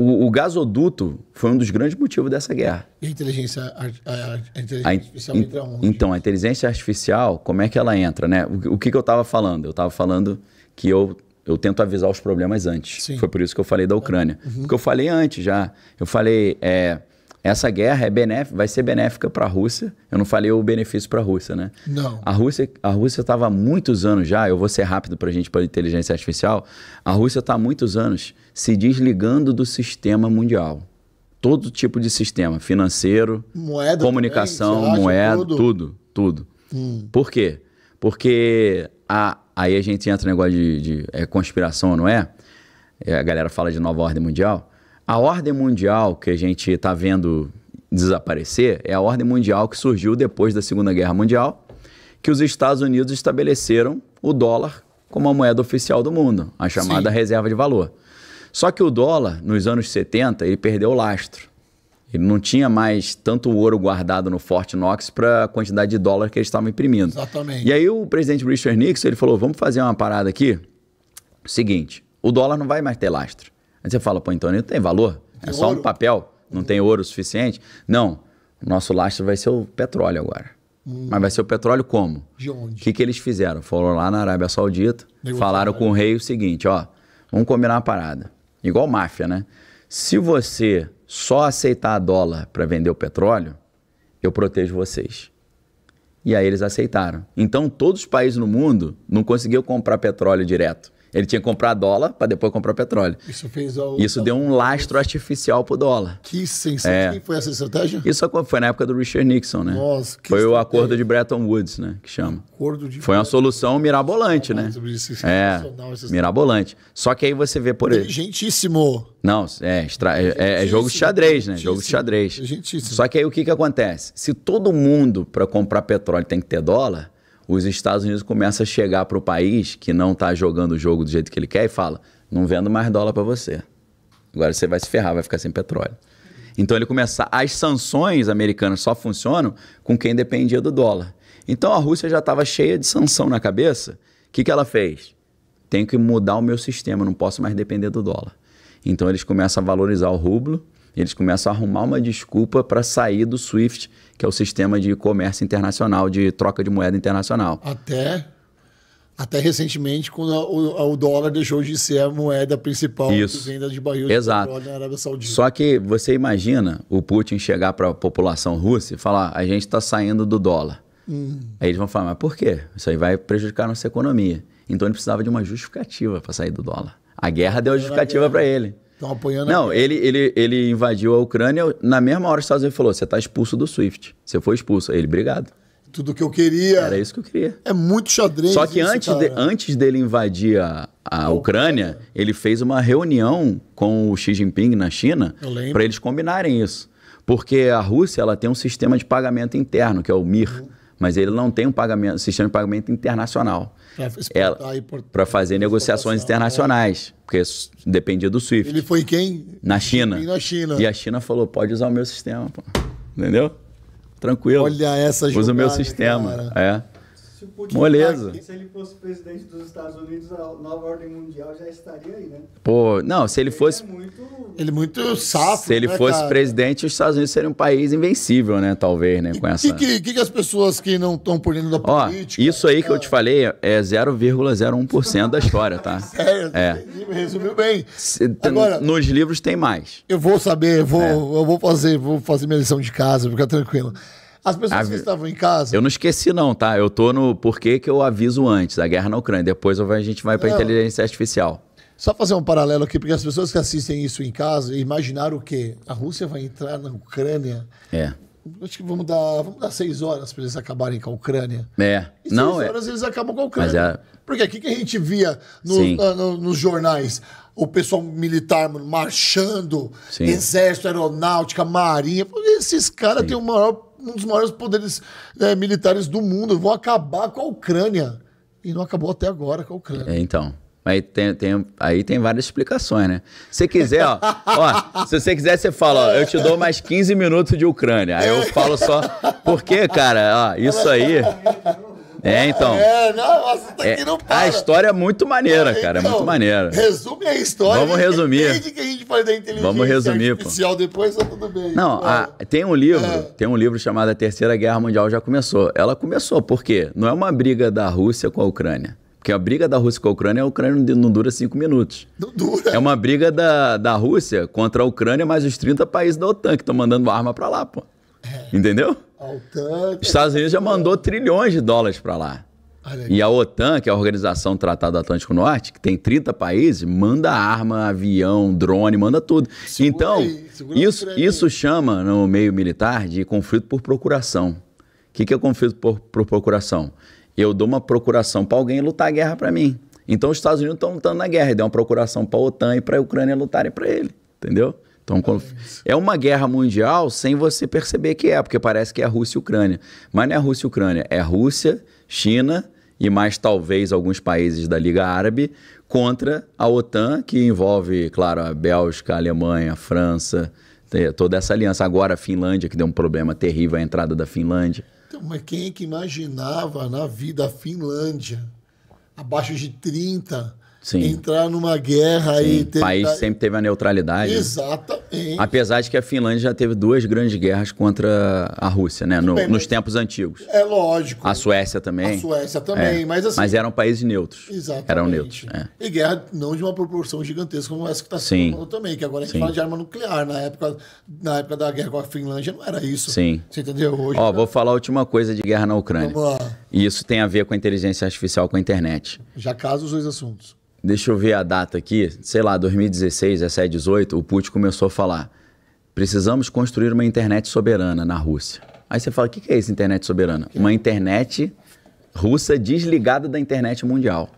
O, o, gasoduto foi um dos grandes motivos dessa guerra. E a inteligência, a, a, a inteligência a, artificial in, entra onde? Então, a inteligência artificial, como é que ela entra, né? O, o que, que eu estava falando? Eu estava falando que eu, eu tento avisar os problemas antes. Sim. Foi por isso que eu falei da Ucrânia. Uhum. Porque eu falei antes já. Eu falei, é, essa guerra é vai ser benéfica para a Rússia. Eu não falei o benefício para a Rússia, né? Não. A Rússia a Rússia estava há muitos anos já, eu vou ser rápido para a gente, para inteligência artificial. A Rússia está há muitos anos se desligando do sistema mundial. Todo tipo de sistema, financeiro, moeda comunicação, também, moeda, tudo, tudo. tudo. Hum. Por quê? Porque a, aí a gente entra no negócio de, de é, conspiração, não é? é a galera fala de nova ordem mundial. A ordem mundial que a gente está vendo desaparecer é a ordem mundial que surgiu depois da Segunda Guerra Mundial, que os Estados Unidos estabeleceram o dólar como a moeda oficial do mundo, a chamada Sim. reserva de valor. Só que o dólar, nos anos 70, ele perdeu o lastro. Ele não tinha mais tanto ouro guardado no Fort Knox para a quantidade de dólar que eles estavam imprimindo. Exatamente. E aí o presidente Richard Nixon ele falou: vamos fazer uma parada aqui. Seguinte, o dólar não vai mais ter lastro. Aí você fala, pô, então não tem valor, é só ouro. um papel, não uhum. tem ouro suficiente. Não, o nosso lastro vai ser o petróleo agora. Hum. Mas vai ser o petróleo como? De onde? O que, que eles fizeram? Foram lá na Arábia Saudita, falaram com o rei o seguinte, ó, vamos combinar uma parada. Igual máfia, né? Se você só aceitar dólar para vender o petróleo, eu protejo vocês. E aí eles aceitaram. Então todos os países no mundo não conseguiam comprar petróleo direto. Ele tinha que comprar dólar para depois comprar petróleo. Isso fez ao... Isso deu um lastro artificial pro dólar. Que sensação. É. Quem foi essa estratégia? Isso foi na época do Richard Nixon, né? Nossa, que Foi o acordo de Bretton Woods, né? Que chama. Acordo de foi uma solução mirabolante, né? é, é mirabolante. Só que aí você vê por ele. Gentíssimo. Não, é, extra... É, é, é jogo de xadrez, né? Jogo de xadrez. Gentíssimo. Só que aí o que, que acontece? Se todo mundo, para comprar petróleo, tem que ter dólar, os Estados Unidos começa a chegar para o país que não está jogando o jogo do jeito que ele quer e fala: não vendo mais dólar para você. Agora você vai se ferrar, vai ficar sem petróleo. Então ele começa. As sanções americanas só funcionam com quem dependia do dólar. Então a Rússia já estava cheia de sanção na cabeça. O que, que ela fez? Tenho que mudar o meu sistema, não posso mais depender do dólar. Então eles começam a valorizar o rublo eles começam a arrumar uma desculpa para sair do SWIFT, que é o sistema de comércio internacional, de troca de moeda internacional. Até até recentemente, quando a, o, o, dólar deixou de ser a moeda principal Isso. de venda de barril Exato. de na Arábia Saudita. Só que você imagina o Putin chegar para a população russa e falar: a gente está saindo do dólar. Hum. Aí eles vão falar: mas por quê? Isso aí vai prejudicar a nossa economia. Então ele precisava de uma justificativa para sair do dólar. A guerra deu a justificativa para ele. Estão apoiando. Não, ele, ele, ele invadiu a Ucrânia. Na mesma hora, os Estados Unidos falou: você está expulso do SWIFT. Você foi expulso. Aí ele, obrigado. Tudo que eu queria. Era isso que eu queria. É muito xadrez. Só que isso, antes, de, antes dele invadir a, a Ucrânia, ele fez uma reunião com o Xi Jinping na China para eles combinarem isso. Porque a Rússia ela tem um sistema de pagamento interno, que é o MIR. Uhum mas ele não tem um pagamento, sistema de pagamento internacional. É, Para fazer negociações internacionais, é. porque dependia do SWIFT. Ele foi quem? Na China. E na China. E a China falou: pode usar o meu sistema, pô. entendeu? Tranquilo. Olha essa jogada, Usa o meu sistema. Cara. É. Se Putin Moleza. Aqui, se ele fosse presidente dos Estados Unidos, a nova ordem mundial já estaria aí, né? Pô, não, se ele, ele fosse. É muito... Ele é muito safo. Se ele né, fosse cara? presidente, os Estados Unidos seriam um país invencível, né? Talvez, né? Com essa. O que, que, que, as pessoas que não estão por dentro da Ó, política. Isso aí cara. que eu te ah. falei é 0,01% da história, tá? é. resumiu bem. Se, Agora, nos livros tem mais. Eu vou saber, eu vou, é. eu vou fazer, vou fazer minha lição de casa, fica tranquilo. As pessoas Avi... que estavam em casa. Eu não esqueci, não, tá? Eu tô no porquê que eu aviso antes, a guerra na Ucrânia. Depois a gente vai para inteligência artificial. Só fazer um paralelo aqui, porque as pessoas que assistem isso em casa imaginaram o quê? A Rússia vai entrar na Ucrânia. É. Acho que vamos dar, vamos dar seis horas para eles acabarem com a Ucrânia. É. E não, seis é... horas eles acabam com a Ucrânia. É... Porque aqui que a gente via no, no, nos jornais o pessoal militar marchando, Sim. exército, aeronáutica, marinha. Esses caras têm o maior um dos maiores poderes né, militares do mundo, vão acabar com a Ucrânia. E não acabou até agora com a Ucrânia. É, então. Aí tem, tem, aí tem várias explicações, né? Se quiser, ó, ó, se você quiser, você fala, ó, eu te dou mais 15 minutos de Ucrânia. Aí eu falo só, por quê, cara, ó, isso aí é, é, então. É, não, assim tá é, não para. A história é muito maneira, é, cara. Então, é muito maneira. Resume a história. Vamos resumir. que a gente faz da inteligência Vamos resumir, artificial pô. depois, tá tudo bem. Não, é. a, tem um livro, é. tem um livro chamado A Terceira Guerra Mundial Já Começou. Ela começou, por quê? Não é uma briga da Rússia com a Ucrânia. Porque a briga da Rússia com a Ucrânia, é a Ucrânia não dura cinco minutos. Não dura. É uma briga da, da Rússia contra a Ucrânia mais os 30 países da OTAN que estão mandando arma para lá, pô. É. Entendeu? Entendeu? OTAN... Estados Unidos já mandou trilhões de dólares para lá. E a OTAN, que é a Organização Tratado do Atlântico Norte, que tem 30 países, manda arma, avião, drone, manda tudo. Segura então, aí, isso, isso chama no meio militar de conflito por procuração. O que, que é conflito por, por procuração? Eu dou uma procuração para alguém lutar a guerra para mim. Então, os Estados Unidos estão lutando na guerra, e dão uma procuração para a OTAN e para a Ucrânia lutarem para ele. Entendeu? Então, quando... É, é uma guerra mundial sem você perceber que é, porque parece que é Rússia e Ucrânia. Mas não é Rússia e Ucrânia, é Rússia, China e mais talvez alguns países da Liga Árabe contra a OTAN, que envolve, claro, a Bélgica, a Alemanha, a França, toda essa aliança. Agora a Finlândia, que deu um problema terrível a entrada da Finlândia. Então, mas quem é que imaginava na vida a Finlândia abaixo de 30 Sim. entrar numa guerra Sim. e tentar... O país sempre teve a neutralidade. Né? Exatamente. Né? Apesar de que a Finlândia já teve duas grandes guerras contra a Rússia, né? No, Bem, nos tempos antigos. É lógico. A Suécia também. A Suécia também, é. mas assim... Mas eram países neutros. Exatamente. Eram neutros, é. E guerra não de uma proporção gigantesca como essa que está sendo falando também, que agora a gente Sim. fala de arma nuclear. Na época, na época da guerra com a Finlândia não era isso. Sim. Você entendeu? Hoje... Ó, tá- vou falar a última coisa de guerra na Ucrânia. Vamos lá. E isso tem a ver com a inteligência artificial, com a internet. Já caso os dois assuntos deixa eu ver a data aqui, sei lá, 2016, 17, 18, o Putin começou a falar: precisamos construir uma internet soberana na Rússia. Aí você fala: o que, que é isso, internet soberana? Uma internet russa desligada da internet mundial.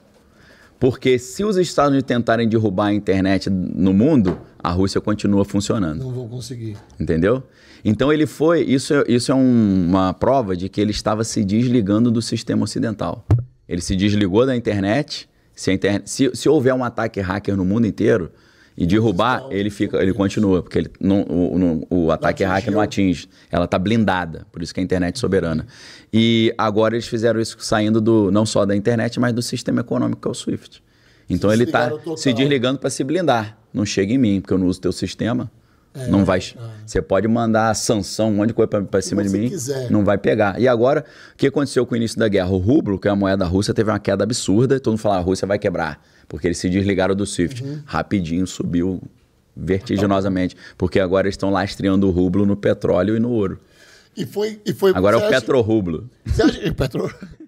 Porque se os Estados Unidos tentarem derrubar a internet no mundo, a Rússia continua funcionando. Não vão conseguir. Entendeu? Então ele foi. Isso, é, isso é um, uma prova de que ele estava se desligando do sistema ocidental. Ele se desligou da internet se, se, se houver um ataque hacker no mundo inteiro e derrubar, ele fica, ele continua, porque ele não, o, o ataque hacker não atinge. Ela está blindada, por isso que a internet é soberana. E agora eles fizeram isso saindo do não só da internet, mas do sistema econômico que é o SWIFT. Então se ele está se desligando para se blindar. Não chega em mim, porque eu não uso teu sistema. É, não vai. É. Você pode mandar sanção, um monte de coisa para cima de mim. Quiser. Não vai pegar. E agora, o que aconteceu com o início da guerra? O rublo, que é a moeda russa, teve uma queda absurda. Todo mundo fala, a Rússia vai quebrar. Porque eles se desligaram do SWIFT. Uhum. Rapidinho subiu vertiginosamente. Porque agora eles estão lastreando o rublo no petróleo e no ouro. E foi. E foi Agora é o acha... petrorublo. Você acha que o petrorublo?